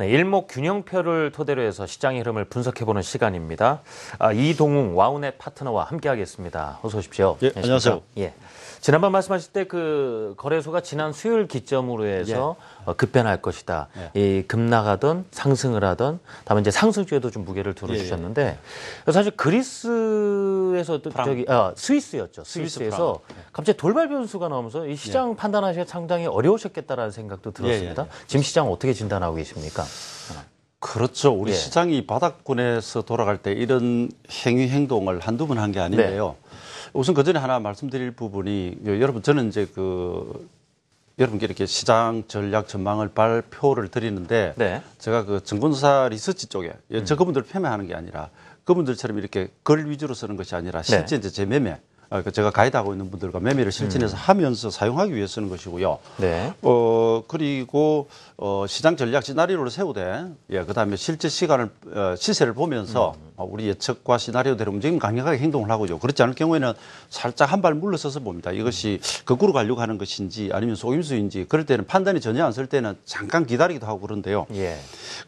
네, 일목 균형표를 토대로 해서 시장의 흐름을 분석해보는 시간입니다. 아, 이동웅 와운의 파트너와 함께하겠습니다. 어서 오십시오. 예, 안녕하세요 예. 지난번 말씀하실 때 그 거래소가 지난 수요일 기점으로 해서 예. 어, 급변할 것이다. 예. 이급나가던 상승을 하던 다만 이제 상승주에도 좀 무게를 두어주셨는데 예. 예. 사실 그리스에서 또 저기 아, 스위스였죠. 스위스에서 프랑. 예. 갑자기 돌발 변수가 나오면서 이 시장 예. 판단하시기 상당히 어려우셨겠다라는 생각도 들었습니다. 지금 시장 어떻게 진단하고 계십니까? 그렇죠. 우리 예. 시장이 바닥권에서 돌아갈 때 이런 행위 행동을 한두 번 한 게 아닌데요. 네. 우선 그 전에 하나 말씀드릴 부분이 여러분 저는 이제 그 여러분께 이렇게 시장 전략 전망을 발표를 드리는데 네. 제가 그 증권사 리서치 쪽에 예, 음. 저 그분들 을 폄훼하는 게 아니라 그분들처럼 이렇게 글 위주로 쓰는 것이 아니라 네. 실제 네. 이제 제 매매 어, 그 제가 가이드하고 있는 분들과 매매를 실천해서 음. 하면서 사용하기 위해 쓰는 것이고요. 네. 어, 그리고 어, 시장 전략 시나리오를 세우되 예, 그다음에 실제 시간을 어, 시세를 보면서 음. 어, 우리 예측과 시나리오대로 움직임 이 강력하게 행동을 하고요. 그렇지 않을 경우에는 살짝 한 발 물러서서 봅니다. 이것이 음. 거꾸로 가려고 하는 것인지 아니면 속임수인지 그럴 때는 판단이 전혀 안 설 때는 잠깐 기다리기도 하고 그런데요. 예.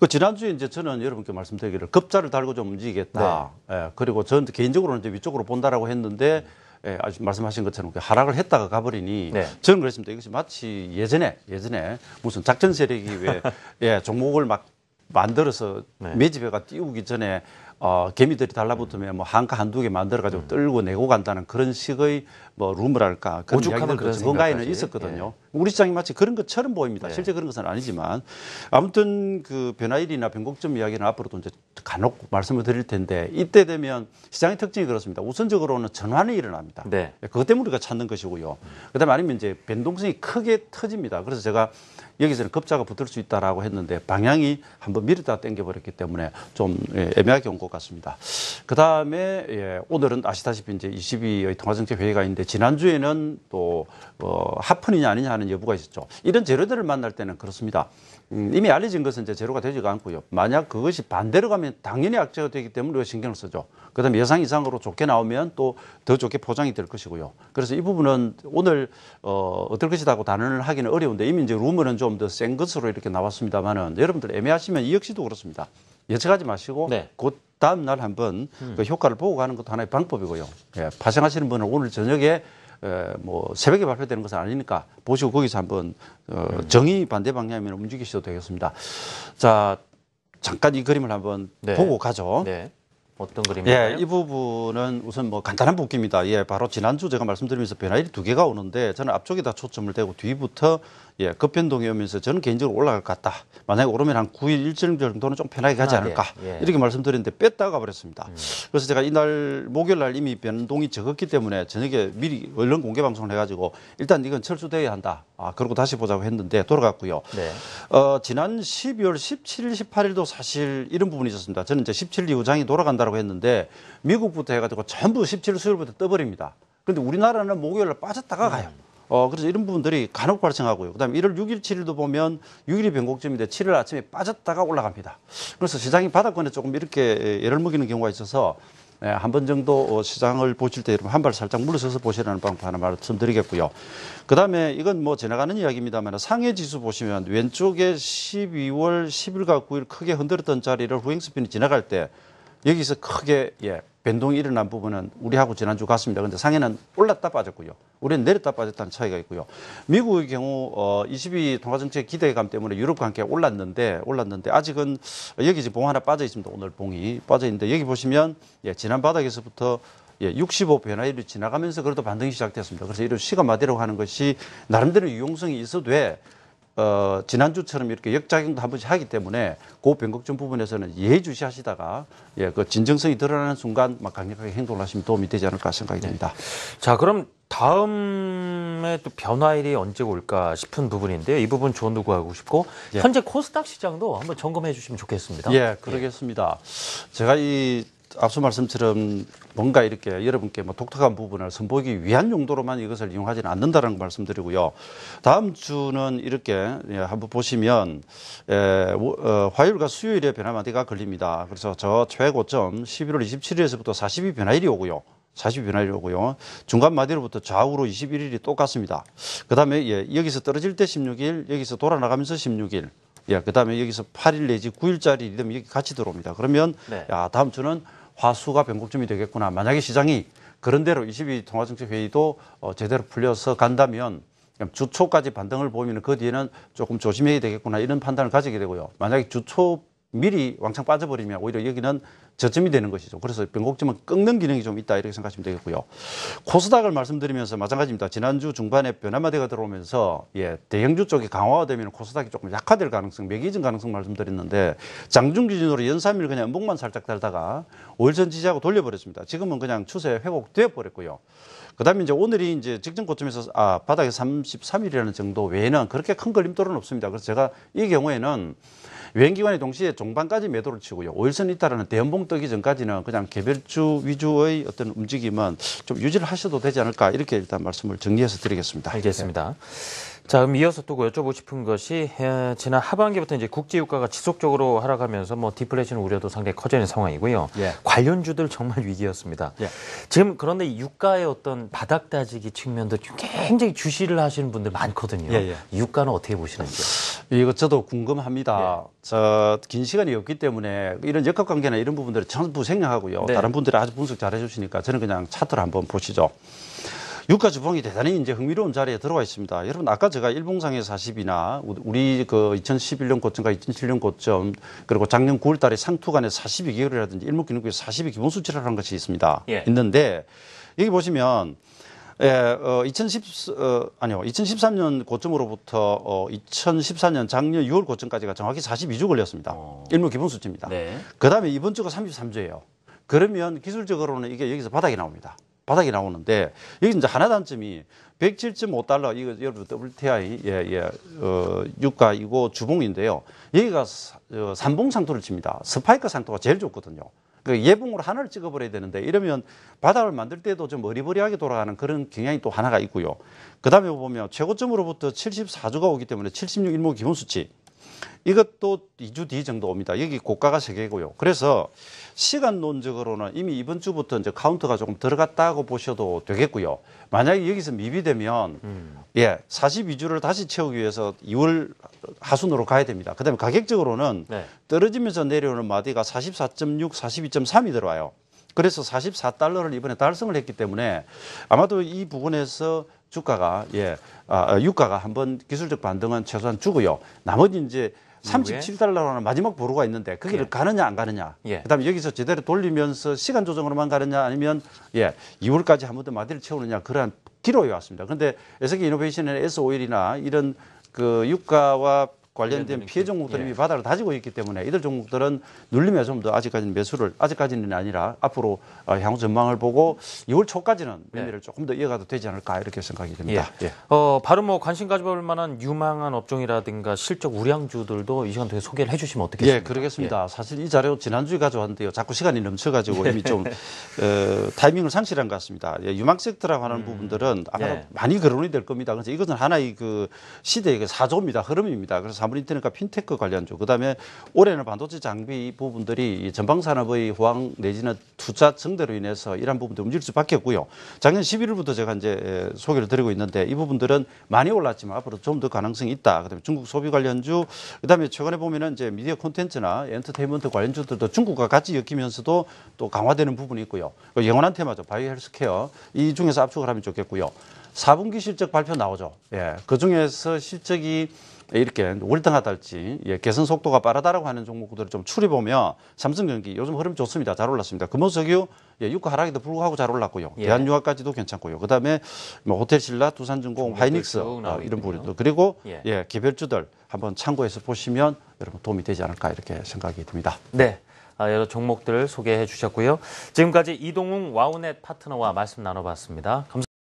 그 지난주에 이제 저는 여러분께 말씀드리기를 급자를 달고 좀 움직이겠다. 네. 예, 그리고 저는 개인적으로는 이제 위쪽으로 본다라고 했는데 음. 예, 아주 말씀하신 것처럼 그 하락을 했다가 가버리니 네. 저는 그랬습니다. 이것이 마치 예전에 예전에 무슨 작전 세력이 왜 예, 종목을 막 만들어서 네. 매집해가 띄우기 전에 어, 개미들이 달라붙으면 뭐 한가 한두 개 만들어 가지고 음. 떨고 내고 간다는 그런 식의 뭐 루머랄까 그런 하야 그런 도 증가에는 있었거든요. 예. 우리 시장이 마치 그런 것처럼 보입니다. 예. 실제 그런 것은 아니지만 아무튼 그 변화일이나 변곡점 이야기는 앞으로도 이제 간혹 말씀을 드릴 텐데 이때 되면 시장의 특징이 그렇습니다. 우선적으로는 전환이 일어납니다. 네. 예, 그것 때문에 우리가 찾는 것이고요. 그다음에 아니면 이제 변동성이 크게 터집니다. 그래서 제가 여기서는 급자가 붙을 수 있다라고 했는데 방향이 한번 미리다땡겨버렸기 때문에 좀 예, 애매하게 온것 같습니다. 그 다음에 예, 오늘은 아시다시피 이제 22의 통화정책 회의가 있는데 지난주에는 또 어, 하프이 아니냐 하는 여부가 있었죠. 이런 재료들을 만날 때는 그렇습니다. 음, 이미 알려진 것은 이제 재료가 되지가 않고요. 만약 그것이 반대로 가면 당연히 악재가 되기 때문에 우리가 신경을 쓰죠. 그 다음에 예상 이상으로 좋게 나오면 또 더 좋게 포장이 될 것이고요. 그래서 이 부분은 오늘 어, 어떨 것이라고 단언을 하기는 어려운데 이미 이제 루머는 좀 더 센 것으로 이렇게 나왔습니다만은 여러분들 애매하시면 이 역시도 그렇습니다. 예측하지 마시고 네. 곧 다음 날 한번 음. 그 효과를 보고 가는 것도 하나의 방법이고요. 예, 파생하시는 분은 오늘 저녁에 에, 뭐 새벽에 발표되는 것은 아니니까 보시고 거기서 한번 어, 음. 정의 반대 방향이면 움직이셔도 되겠습니다. 자 잠깐 이 그림을 한번 네. 보고 가죠. 네. 어떤 그림인가요? 예, 이 부분은 우선 뭐 간단한 복기입니다. 예, 바로 지난주 제가 말씀드리면서 변화율이 두 개가 오는데 저는 앞쪽에다 초점을 대고 뒤부터 예, 급변동이 오면서 저는 개인적으로 올라갈 것 같다. 만약에 오르면 한 9일 일정 정도는 좀 편하게 가지 아, 않을까. 예, 예. 이렇게 말씀드렸는데 뺐다가 버렸습니다. 음. 그래서 제가 이날 목요일 날 이미 변동이 적었기 때문에 저녁에 미리 언론 공개 방송을 해가지고 일단 이건 철수돼야 한다. 아, 그러고 다시 보자고 했는데 돌아갔고요. 네. 어, 지난 12월 17일, 18일도 사실 이런 부분이 있었습니다. 저는 이제 17일 이후 장이 돌아간다고 했는데 미국부터 해가지고 전부 17일 수요일부터 떠버립니다. 그런데 우리나라는 목요일날 빠졌다가 가요. 어, 그래서 이런 부분들이 간혹 발생하고요. 그 다음에 1월 6일, 7일도 보면 6일이 변곡점인데 7일 아침에 빠졌다가 올라갑니다. 그래서 시장이 바닥권에 조금 이렇게 예를 먹이는 경우가 있어서 예, 한번 정도 어, 시장을 보실 때 한 발 살짝 물러서서 보시라는 방법 하나 말씀드리겠고요. 그 다음에 이건 뭐 지나가는 이야기입니다만 상해 지수 보시면 왼쪽에 12월 10일과 9일 크게 흔들었던 자리를 후행스핀이 지나갈 때 여기서 크게 예, 변동이 일어난 부분은 우리하고 지난주 같습니다. 그런데 상해는 올랐다 빠졌고요. 우리는 내렸다 빠졌다는 차이가 있고요. 미국의 경우 어, 22 통화정책 기대감 때문에 유럽과 함께 올랐는데 올랐는데 아직은 여기 지금 봉 하나 빠져 있습니다. 오늘 봉이 빠져 있는데 여기 보시면 예, 지난 바닥에서부터 예, 65 변화율이 지나가면서 그래도 반등이 시작됐습니다. 그래서 이런 시간마디로 하는 것이 나름대로 유용성이 있어도 돼 어, 지난주처럼 이렇게 역작용도 한 번씩 하기 때문에 고그 변곡점 부분에서는 예의주시 하시다가 예, 그 진정성이 드러나는 순간 막 강력하게 행동을 하시면 도움이 되지 않을까 생각이 네. 됩니다. 네. 자, 그럼 다음에 또 변화일이 언제 올까 싶은 부분인데요. 이 부분 조언도 구하고 싶고 예. 현재 코스닥 시장도 한번 점검해 주시면 좋겠습니다. 예, 예. 그러겠습니다. 예. 제가 이 앞서 말씀처럼 뭔가 이렇게 여러분께 뭐 독특한 부분을 선보이기 위한 용도로만 이것을 이용하지는 않는다라는 말씀드리고요. 다음 주는 이렇게 예, 한번 보시면 에, 예, 어, 화요일과 수요일에 변화마디가 걸립니다. 그래서 저 최고점 11월 27일에서부터 40일 변화일이 오고요. 40일 변화일이 오고요. 중간 마디로부터 좌우로 21일이 똑같습니다. 그 다음에 예, 여기서 떨어질 때 16일, 여기서 돌아나가면서 16일, 예, 그 다음에 여기서 8일 내지 9일짜리 리듬이 여기 같이 들어옵니다. 그러면, 네. 야, 다음 주는 화수가 변곡점이 되겠구나. 만약에 시장이 그런 대로 22 통화정책회의도 어, 제대로 풀려서 간다면 주초까지 반등을 보이면 그 뒤에는 조금 조심해야 되겠구나 이런 판단을 가지게 되고요. 만약에 주초 미리 왕창 빠져버리면 오히려 여기는 저점이 되는 것이죠. 그래서 변곡점은 끊는 기능이 좀 있다 이렇게 생각하시면 되겠고요. 코스닥을 말씀드리면서 마찬가지입니다. 지난주 중반에 변화마대가 들어오면서 예, 대형주 쪽이 강화가 되면 코스닥이 조금 약화될 가능성, 매기진 가능성 말씀드렸는데 장중 기준으로 연 3일 그냥 음봉만 살짝 달다가 5일선 지지하고 돌려버렸습니다. 지금은 그냥 추세 회복되어 버렸고요. 그다음에 이제 오늘이 이제 직전 고점에서 아 바닥에 33일이라는 정도 외에는 그렇게 큰 걸림돌은 없습니다. 그래서 제가 이 경우에는 외행기관이 동시에 종반까지 매도를 치고요. 5일선 있다라는 대연봉 뜨기 전까지는 그냥 개별주 위주의 어떤 움직임은 좀 유지를 하셔도 되지 않을까 이렇게 일단 말씀을 정리해서 드리겠습니다. 알겠습니다. 자, 그럼 이어서 또 그 여쭤보고 싶은 것이 예, 지난 하반기부터 이제 국제유가가 지속적으로 하락하면서 뭐 디플레이션 우려도 상당히 커지는 상황이고요. 예. 관련주들 정말 위기였습니다. 예. 지금 그런데 유가의 어떤 바닥 다지기 측면도 굉장히 주시를 하시는 분들 많거든요. 예, 예. 유가는 어떻게 보시는지요? 이것 저도 궁금합니다. 네. 예. 저긴 시간이 없기 때문에 이런 역학관계나 이런 부분들을 전부 생략하고요. 네. 다른 분들이 아주 분석 잘 해주시니까 저는 그냥 차트를 한번 보시죠. 유가 주봉이 대단히 이제 흥미로운 자리에 들어와 있습니다. 여러분 아까 제가 일봉상의 40이나 우리 그 2011년 고점과 2007년 고점 그리고 작년 9월달에 상투간의 42개월이라든지 일목기능구의 42 기본 수치라는 것이 있습니다. 예. 있는데 여기 보시면 예, 어, 2010, 어, 아니요, 2013년 고점으로부터 어, 2014년 작년 6월 고점까지가 정확히 42주 걸렸습니다. 어. 일무 기본 수치입니다. 네. 그 다음에 이번 주가 33주예요. 그러면 기술적으로는 이게 여기서 바닥이 나옵니다. 바닥이 나오는데 여기 이제 하나 단점이 107.5달러 이거 여러분 WTI 예예 어 유가이고 주봉인데요. 여기가 어, 삼봉 상토를 칩니다. 스파이크 상토가 제일 좋거든요. 그 예봉으로 하늘을 찍어버려야 되는데 이러면 바다를 만들 때도 좀 어리버리하게 돌아가는 그런 경향이 또 하나가 있고요. 그 다음에 보면 최고점으로부터 74주가 오기 때문에 76일목 기본 수치 이것도 2주 뒤 정도 옵니다. 여기 고가가 3개고요. 그래서 시간논적으로는 이미 이번 주부터 이제 카운트가 조금 들어갔다고 보셔도 되겠고요. 만약에 여기서 미비되면 음. 예, 42주를 다시 채우기 위해서 2월 하순으로 가야 됩니다. 그다음에 가격적으로는 네. 떨어지면서 내려오는 마디가 44.6, 42.3이 들어와요. 그래서 44달러를 이번에 달성을 했기 때문에 아마도 이 부분에서 주가가 예, 아, 아 유가가 한번 기술적 반등은 최소한 주고요. 나머지 이제 37달러라는 마지막 보루가 있는데 그게 예. 가느냐 안 가느냐. 예. 그다음에 여기서 제대로 돌리면서 시간 조정으로만 가느냐 아니면 예 2월까지 한 번 더 마디를 채우느냐 그러한 기로에 왔습니다. 그런데 에스케 이노베이션의 SOIL이나 이런 그 유가와 관련된 피해 종목들이 예. 바닥을 다지고 있기 때문에 이들 종목들은 눌림에 좀 더 아직까지는 매수를 아직까지는 아니라 앞으로 어, 향후 전망을 보고 2월 초까지는 의미를 네. 조금 더 이어가도 되지 않을까 이렇게 생각이 됩니다. 예. 예. 어, 바로 뭐 관심 가져볼 만한 유망한 업종이라든가 실적 우량주들도 이 시간 통해 소개를 해주시면 어떻겠습니까? 예, 그러겠습니다. 예. 사실 이 자료 지난주에 가져왔는데요. 자꾸 시간이 넘쳐가지고 네. 이미 좀 어, 타이밍을 상실한 것 같습니다. 예, 유망 섹터라고 하는 음. 부분들은 아마 네. 많이 거론이 될 겁니다. 그래서 이것은 하나의 그 시대의 그 사조입니다. 흐름입니다. 그래서 사물인터넷과 핀테크 관련 주. 그다음에 올해는 반도체 장비 부분들이 전방산업의 호황 내지는 투자 증대로 인해서 이러한 부분들이 움직일 수밖에 없고요. 작년 11월부터 제가 이제 소개를 드리고 있는데 이 부분들은 많이 올랐지만 앞으로 좀 더 가능성이 있다. 그다음에 중국 소비 관련주, 그다음에 최근에 보면은 이제 미디어 콘텐츠나 엔터테인먼트 관련주들도 중국과 같이 엮이면서도 또 강화되는 부분이 있고요. 그 영원한 테마죠. 바이오 헬스케어. 이 중에서 압축을 하면 좋겠고요. 4분기 실적 발표 나오죠. 예. 그 중에서 실적이 이렇게 월등하달지 예, 개선 속도가 빠르다라고 하는 종목들을 좀 추려보면 삼성전기 요즘 흐름 좋습니다. 잘 올랐습니다. 금호석유 예, 유가 하락에도 불구하고 잘 올랐고요. 예. 대한유화까지도 괜찮고요. 그다음에 뭐 호텔신라, 두산중공, 하이닉스 어, 이런 부분도 그리고 예. 예, 개별주들 한번 참고해서 보시면 여러분 도움이 되지 않을까 이렇게 생각이 듭니다. 네. 아, 여러 종목들 소개해 주셨고요. 지금까지 이동웅 와우넷 파트너와 말씀 나눠봤습니다. 감사합니다.